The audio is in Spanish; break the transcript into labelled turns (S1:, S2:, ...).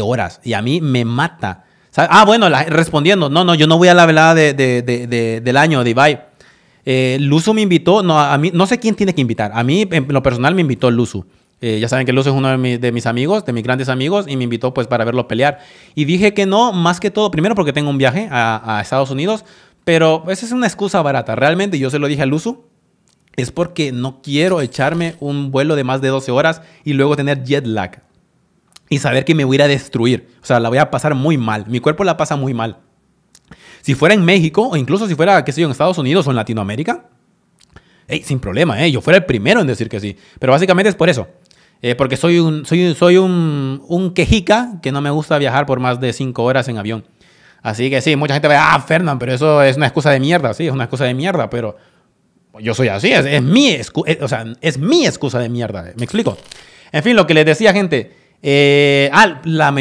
S1: horas. Y a mí me mata. Ah, bueno, respondiendo. No, no, yo no voy a la velada del año, de Ibai. Eh, Luzu me invitó. No, a mí, no sé quién tiene que invitar. A mí, en lo personal, me invitó Luzu. Eh, ya saben que Luzu es uno de, mis amigos, de mis grandes amigos, y me invitó pues para verlo pelear. Y dije que no, más que todo, primero porque tengo un viaje a, a Estados Unidos, pero esa es una excusa barata. Realmente yo se lo dije a Luzu, es porque no quiero echarme un vuelo de más de 12 horas y luego tener jet lag y saber que me voy a destruir. O sea, la voy a pasar muy mal. Mi cuerpo la pasa muy mal. Si fuera en México, o incluso si fuera, qué sé yo, en Estados Unidos o en Latinoamérica, sin problema, ¿eh? yo fuera el primero en decir que sí. Pero básicamente es por eso. Eh, porque soy, un, soy, un, soy un, un, quejica que no me gusta viajar por más de 5 horas en avión. Así que sí, mucha gente va, ah, Fernán, pero eso es una excusa de mierda. Sí, es una excusa de mierda, pero yo soy así. Es, mi, es, eh, o sea, es mi excusa de mierda. Eh, ¿Me explico? En fin, lo que les decía, gente. Eh, ah, la